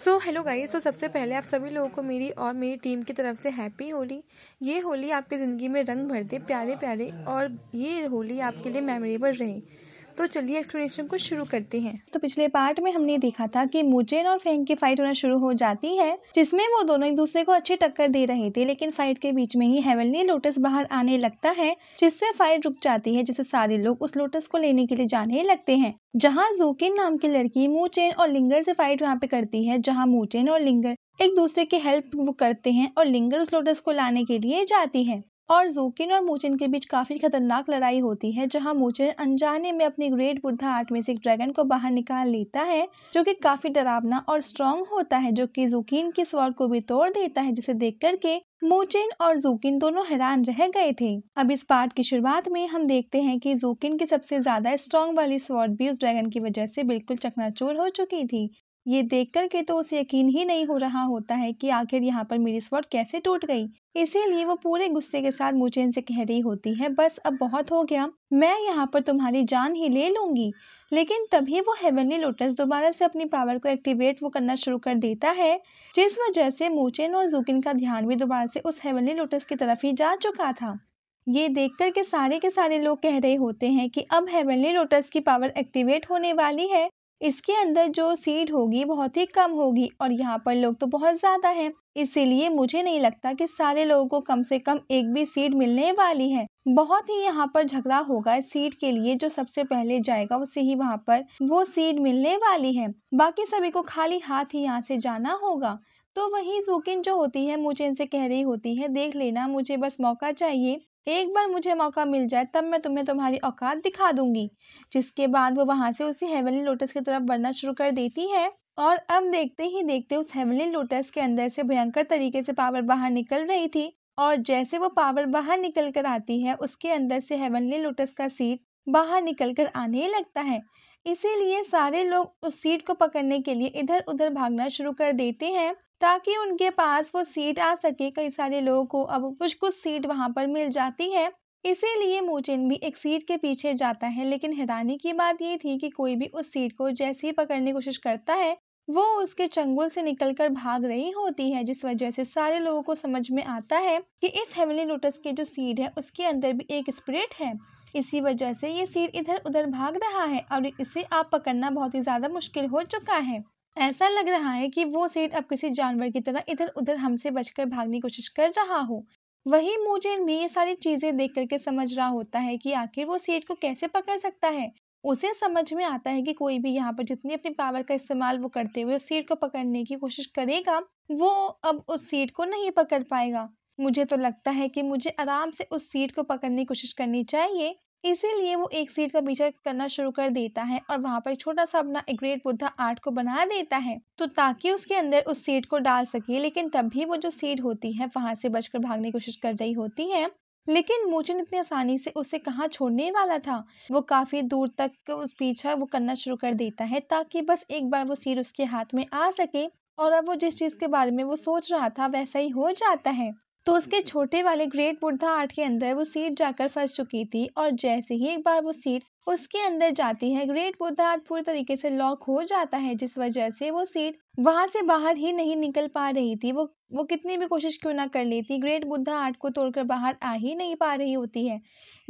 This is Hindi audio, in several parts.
सो हेलो गाइस तो सबसे पहले आप सभी लोगों को मेरी और मेरी टीम की तरफ से हैप्पी होली ये होली आपकी ज़िंदगी में रंग भर दे प्यारे प्यारे और ये होली आपके लिए मेमोरेबल रहे तो चलिए एक्सप्लेनेशन को शुरू करते हैं तो पिछले पार्ट में हमने देखा था कि मुजेन और फेंग की फाइट होना शुरू हो जाती है जिसमें वो दोनों एक दूसरे को अच्छी टक्कर दे रहे थे लेकिन फाइट के बीच में ही हेवलनी लोटस बाहर आने लगता है जिससे फाइट रुक जाती है जिससे सारे लोग उस लोटस को लेने के लिए जाने लगते हैं जहाँ जोकिन नाम की लड़की मुचेन और लिंगर से फाइट वहाँ पे करती है जहाँ मुचेन और लिंगर एक दूसरे की हेल्प वो करते हैं और लिंगर उस लोटस को लाने के लिए जाती है और जूकिन और मूचिन के बीच काफ़ी खतरनाक लड़ाई होती है जहां मूचिन अनजाने में अपनी ग्रेट बुद्धा आर्ट में से एक ड्रैगन को बाहर निकाल लेता है जो कि काफ़ी डरावना और स्ट्रांग होता है जो कि जूकिन के स्वर को भी तोड़ देता है जिसे देख करके मूचिन और जूकिन दोनों हैरान रह गए थे अब इस पार्ट की शुरुआत में हम देखते हैं कि जूकिन की सबसे ज्यादा स्ट्रॉन्ग वाली स्वॉर्ड भी उस ड्रैगन की वजह से बिल्कुल चकनाचूर हो चुकी थी ये देख कर के तो उसे यकीन ही नहीं हो रहा होता है कि आखिर यहाँ पर मेरी स्वर्ट कैसे टूट गई इसीलिए वो पूरे गुस्से के साथ मुझे इनसे कह रही होती है बस अब बहुत हो गया मैं यहाँ पर तुम्हारी जान ही ले लूंगी लेकिन तभी वो हेवनली लोटस दोबारा से अपनी पावर को एक्टिवेट वो करना शुरू कर देता है जिस वजह से मोचेन और जुकिन का ध्यान भी दोबारा से उस हेवनली लोटस की तरफ ही जा चुका था ये देखकर के सारे के सारे लोग कह रहे होते हैं कि अब हेवनली लोटस की पावर एक्टिवेट होने वाली है इसके अंदर जो सीट होगी बहुत ही कम होगी और यहाँ पर लोग तो बहुत ज़्यादा हैं इसीलिए मुझे नहीं लगता कि सारे लोगों को कम से कम एक भी सीट मिलने वाली है बहुत ही यहाँ पर झगड़ा होगा इस सीट के लिए जो सबसे पहले जाएगा उसे ही वहाँ पर वो सीट मिलने वाली है बाकी सभी को खाली हाथ ही यहाँ से जाना होगा तो वही जोकिन जो होती है मुझे इनसे कह रही होती है देख लेना मुझे बस मौका चाहिए एक बार मुझे मौका मिल जाए तब मैं तुम्हें तुम्हारी औकात दिखा दूंगी जिसके बाद वो वहां से उसी हेवनली लोटस की तरफ बढ़ना शुरू कर देती है और अब देखते ही देखते उस हेवनली लोटस के अंदर से भयंकर तरीके से पावर बाहर निकल रही थी और जैसे वो पावर बाहर निकल कर आती है उसके अंदर से हेवनली लोटस का सीट बाहर निकल कर आने लगता है इसीलिए सारे लोग उस सीट को पकड़ने के लिए इधर उधर भागना शुरू कर देते हैं ताकि उनके पास वो सीट आ सके कई सारे लोगों को अब कुछ कुछ सीट वहाँ पर मिल जाती है इसीलिए मोचिन भी एक सीट के पीछे जाता है लेकिन हैरानी की बात ये थी कि कोई भी उस सीट को जैसे ही पकड़ने की कोशिश करता है वो उसके चंगुल से निकलकर भाग रही होती है जिस वजह से सारे लोगों को समझ में आता है कि इस हेवनली लोटस की जो सीट है उसके अंदर भी एक स्पिरिट है इसी वजह से ये सीट इधर उधर भाग रहा है और इसे आप पकड़ना बहुत ही ज़्यादा मुश्किल हो चुका है ऐसा लग रहा है कि वो सीट अब किसी जानवर की तरह इधर उधर हमसे बचकर भागने की कोशिश कर रहा हो वही मुझे भी ये सारी चीज़ें देख करके समझ रहा होता है कि आखिर वो सीट को कैसे पकड़ सकता है उसे समझ में आता है कि कोई भी यहाँ पर जितनी अपनी पावर का इस्तेमाल वो करते हुए उस सीट को पकड़ने की कोशिश करेगा वो अब उस सीट को नहीं पकड़ पाएगा मुझे तो लगता है कि मुझे आराम से उस सीट को पकड़ने की कोशिश करनी चाहिए इसीलिए वो एक सीट का पीछा करना शुरू कर देता है और वहाँ पर छोटा सा अपना ग्रेट बुद्धा आर्ट को बना देता है तो ताकि उसके अंदर उस सीट को डाल सके लेकिन तब भी वो जो सीट होती है वहाँ से बचकर भागने की कोशिश कर रही होती है लेकिन मूचन इतनी आसानी से उसे कहाँ छोड़ने वाला था वो काफ़ी दूर तक उस पीछा वो करना शुरू कर देता है ताकि बस एक बार वो सीट उसके हाथ में आ सके और अब वो जिस चीज़ के बारे में वो सोच रहा था वैसा ही हो जाता है तो उसके छोटे वाले ग्रेट बुद्धा आर्ट के अंदर वो सीट जाकर फंस चुकी थी और जैसे ही एक बार वो सीट उसके अंदर जाती है ग्रेट बुद्धा आर्ट पूरी तरीके से लॉक हो जाता है जिस वजह से वो सीट वहाँ से बाहर ही नहीं निकल पा रही थी वो वो कितनी भी कोशिश क्यों ना कर लेती ग्रेट बुद्धा आर्ट को तोड़कर बाहर आ ही नहीं पा रही होती है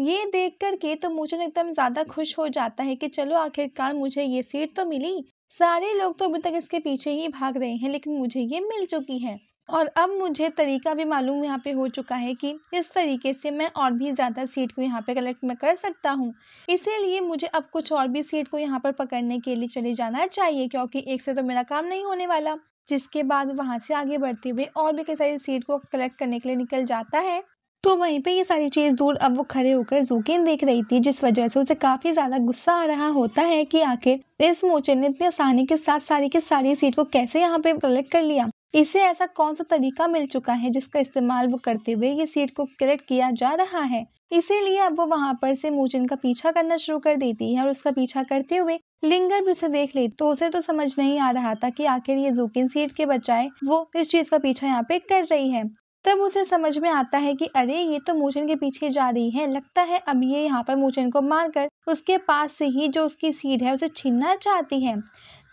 ये देख कर के तो मुझे एकदम ज़्यादा खुश हो जाता है कि चलो आखिरकार मुझे ये सीट तो मिली सारे लोग तो अभी तक इसके पीछे ही भाग रहे हैं लेकिन मुझे ये मिल चुकी है और अब मुझे तरीका भी मालूम यहाँ पे हो चुका है कि इस तरीके से मैं और भी ज़्यादा सीट को यहाँ पे कलेक्ट मैं कर सकता हूँ इसीलिए मुझे अब कुछ और भी सीट को यहाँ पर पकड़ने के लिए चले जाना चाहिए क्योंकि एक से तो मेरा काम नहीं होने वाला जिसके बाद वहाँ से आगे बढ़ते हुए और भी कई सारी सीट को कलेक्ट करने के लिए निकल जाता है तो वहीं पे ये सारी चीज़ दूर अब वो खड़े होकर जोकिन देख रही थी जिस वजह से उसे काफ़ी ज़्यादा गुस्सा आ रहा होता है कि आखिर इस मोचे ने इतनी आसानी के साथ सारी की सारी सीट को कैसे यहाँ पे कलेक्ट कर लिया इसे ऐसा कौन सा तरीका मिल चुका है जिसका इस्तेमाल वो करते हुए ये सीट को कलेक्ट किया जा रहा है इसीलिए अब वो वहाँ पर से मूचिन का पीछा करना शुरू कर देती है और उसका पीछा करते हुए लिंगर भी उसे देख ले तो उसे तो समझ नहीं आ रहा था कि आखिर ये जोकिन सीट के बजाय वो इस चीज का पीछा यहाँ पे कर रही है तब उसे समझ में आता है कि अरे ये तो मूचन के पीछे जा रही है लगता है अब ये यहाँ पर मूचन को मारकर उसके पास से ही जो उसकी सीट है उसे छीनना चाहती है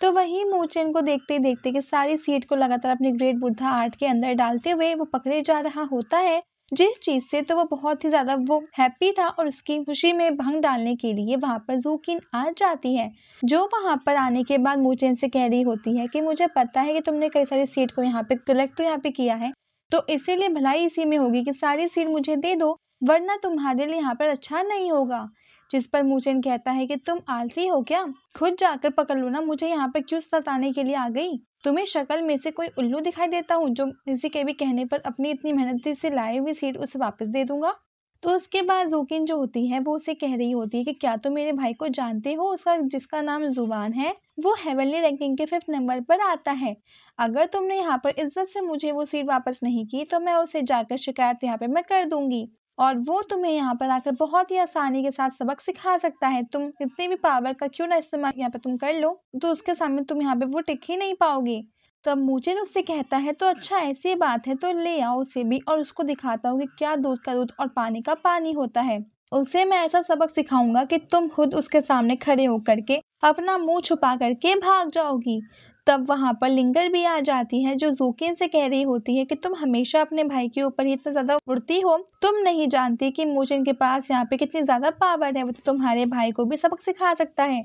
तो वही मूचेन को देखते देखते कि सारी सीट को लगातार अपने ग्रेट बुद्धा आर्ट के अंदर डालते हुए वो पकड़े जा रहा होता है जिस चीज़ से तो वो बहुत ही ज़्यादा वो हैप्पी था और उसकी खुशी में भंग डालने के लिए वहाँ पर जूकिन आ जाती है जो वहाँ पर आने के बाद मूचेन से कह रही होती है कि मुझे पता है कि तुमने कई सारी सीट को यहाँ पे कलेक्ट तो यहाँ पे किया है तो इसीलिए भलाई इसी में होगी कि सारी सीट मुझे दे दो वरना तुम्हारे लिए यहाँ पर अच्छा नहीं होगा जिस पर मूचेन कहता है कि तुम आलसी हो क्या खुद जाकर पकड़ लो ना मुझे यहाँ पर क्यों सताने के लिए आ गई तुम्हें शक्ल में से कोई उल्लू दिखाई देता हूँ जो किसी के भी कहने पर अपनी इतनी मेहनत से लाई हुई सीट उसे वापस दे दूंगा तो उसके बाद जोकिन जो होती है वो उसे कह रही होती है कि क्या तुम मेरे भाई को जानते हो उसका जिसका नाम जुबान है वो हेवनली रैंकिंग के फिफ्थ नंबर पर आता है अगर तुमने यहाँ पर इज्जत से मुझे वो सीट वापस नहीं की तो मैं उसे जाकर शिकायत यहाँ पे मैं कर दूंगी और वो तुम्हें यहाँ पर आकर बहुत ही आसानी के साथ सबक सिखा सकता है तुम इतने भी पावर का क्यों ना इस्तेमाल यहाँ पे तुम कर लो तो उसके सामने तुम यहाँ पे वो टिक ही नहीं पाओगी तो अब मुझे उससे कहता है तो अच्छा ऐसी बात है तो ले आओ उसे भी और उसको दिखाता हूँ कि क्या दूध का दूध और पानी का पानी होता है उसे मैं ऐसा सबक सिखाऊंगा कि तुम खुद उसके सामने खड़े होकर के अपना मुंह छुपा करके भाग जाओगी तब वहाँ पर लिंगर भी आ जाती है जो जोकिन से कह रही होती है कि तुम हमेशा अपने भाई के ऊपर इतना ज़्यादा उड़ती हो तुम नहीं जानती कि मुझे इनके पास यहाँ पे कितनी ज़्यादा पावर है वो तो तुम्हारे भाई को भी सबक सिखा सकता है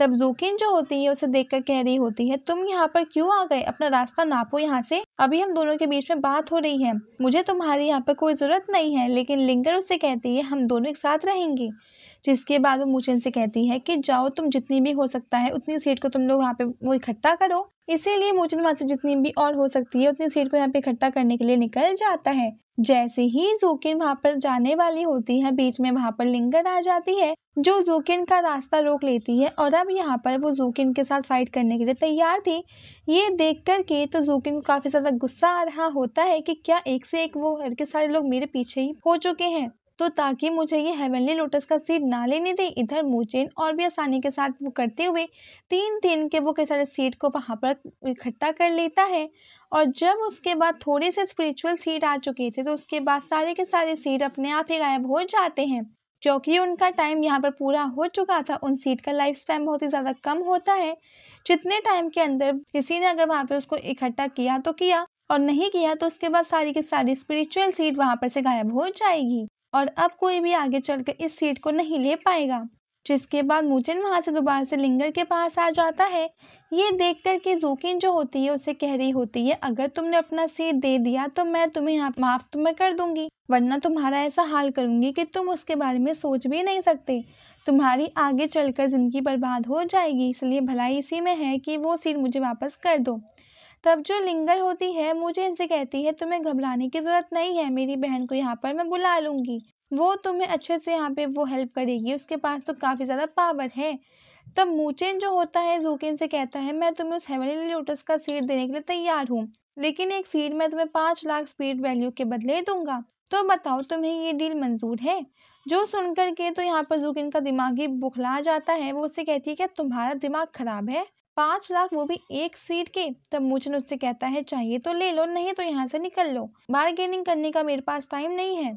तब जोकिन जो होती है उसे देखकर कह रही होती है तुम यहाँ पर क्यों आ गए अपना रास्ता नापो यहाँ से अभी हम दोनों के बीच में बात हो रही है मुझे तुम्हारी यहाँ पर कोई ज़रूरत नहीं है लेकिन लिंगर उससे कहती है हम दोनों एक साथ रहेंगे जिसके तो बाद वो मूचन से कहती है कि जाओ तुम जितनी भी हो सकता है उतनी सीट को तुम लोग यहाँ पे वो इकट्ठा करो इसीलिए मूचन वहाँ से जितनी भी और हो सकती है उतनी सीट को यहाँ पे इकट्ठा करने के लिए निकल जाता है जैसे ही जोकिन वहाँ पर जाने वाली होती है बीच में वहाँ पर लिंगन आ जाती है जो जोकिन का रास्ता रोक लेती है और अब यहाँ पर वो जोकिन के साथ फाइट करने के लिए तैयार थी ये देख कर के तो जोकिन को काफ़ी ज़्यादा गुस्सा आ रहा होता है कि क्या एक से एक वो हर के सारे लोग मेरे पीछे ही हो चुके हैं तो ताकि मुझे ये हेवनली लोटस का सीड ना लेने दे इधर मुचेन और भी आसानी के साथ वो करते हुए तीन तीन के वो कई सारे सीड को वहाँ पर इकट्ठा कर लेता है और जब उसके बाद थोड़े से स्पिरिचुअल सीड आ चुके थे तो उसके बाद सारे के सारे सीड अपने आप ही गायब हो जाते हैं क्योंकि उनका टाइम यहाँ पर पूरा हो चुका था उन सीट का लाइफ स्पैन बहुत ही ज़्यादा कम होता है जितने टाइम के अंदर किसी ने अगर वहाँ पे उसको इकट्ठा किया तो किया और नहीं किया तो उसके बाद सारी की सारी स्पिरिचुअल सीट वहाँ पर से गायब हो जाएगी और अब कोई भी आगे चलकर इस सीट को नहीं ले पाएगा जिसके बाद मूचन वहां से दोबारा से लिंगर के पास आ जाता है ये देखकर कि जोकिन जो होती है उसे कह रही होती है अगर तुमने अपना सीट दे दिया तो मैं तुम्हें यहाँ माफ़ तुम्हें तो कर दूंगी वरना तुम्हारा ऐसा हाल करूंगी कि तुम उसके बारे में सोच भी नहीं सकते तुम्हारी आगे चलकर ज़िंदगी बर्बाद हो जाएगी इसलिए भलाई इसी में है कि वो सीट मुझे वापस कर दो तब जो लिंगल होती है मुझे इनसे कहती है तुम्हें घबराने की ज़रूरत नहीं है मेरी बहन को यहाँ पर मैं बुला लूंगी वो तुम्हें अच्छे से यहाँ पे वो हेल्प करेगी उसके पास तो काफ़ी ज़्यादा पावर है तब मूचेन जो होता है जूकिन से कहता है मैं तुम्हें उस हेवनली लोटस का सीट देने के लिए तैयार हूँ लेकिन एक सीट मैं तुम्हें पाँच लाख स्पीड वैल्यू के बदले दूंगा तो बताओ तुम्हें ये डील मंजूर है जो सुनकर के तो यहाँ पर जूकिन का दिमाग ही बुखला जाता है वो उससे कहती है क्या तुम्हारा दिमाग खराब है पाँच लाख वो भी एक सीट के तब मूचन उससे कहता है चाहिए तो ले लो नहीं तो यहाँ से निकल लो बारगेनिंग करने का मेरे पास टाइम नहीं है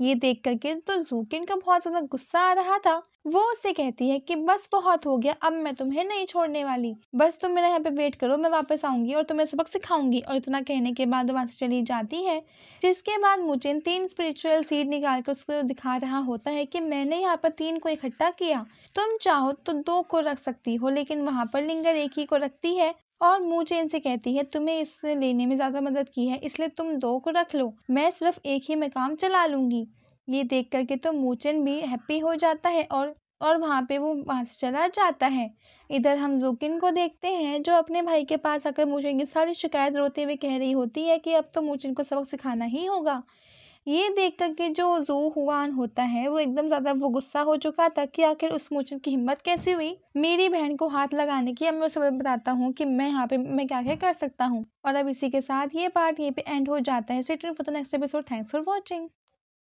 ये देख करके तो जूकिन का बहुत ज़्यादा गुस्सा आ रहा था वो उसे कहती है कि बस बहुत हो गया अब मैं तुम्हें नहीं छोड़ने वाली बस तुम मेरा यहाँ पे वेट करो मैं वापस आऊंगी और तुम्हें सबक सिखाऊंगी और इतना कहने के बाद वहां से चली जाती है जिसके बाद मुझे तीन स्पिरिचुअल सीड निकाल कर उसको दिखा रहा होता है कि मैंने यहाँ पर तीन को इकट्ठा किया तुम चाहो तो दो को रख सकती हो लेकिन वहाँ पर लिंगर एक ही को रखती है और मुँह चैन से कहती है तुम्हें इससे लेने में ज़्यादा मदद की है इसलिए तुम दो को रख लो मैं सिर्फ एक ही में काम चला लूंगी ये देख करके तो मूचन भी हैप्पी हो जाता है और और वहाँ पे वो वहाँ से चला जाता है इधर हम जोकिन को देखते हैं जो अपने भाई के पास आकर मूचन की सारी शिकायत रोते हुए कह रही होती है कि अब तो मूचन को सबक सिखाना ही होगा ये देख कर के जो जो हुआन होता है वो एकदम ज़्यादा वो गुस्सा हो चुका था कि आखिर उस मोचन की हिम्मत कैसी हुई मेरी बहन को हाथ लगाने की अब मैं उसे बताता हूँ कि मैं यहाँ पे मैं क्या क्या कर सकता हूँ और अब इसी के साथ ये पार्ट ये पे एंड हो जाता है for the next episode thanks for watching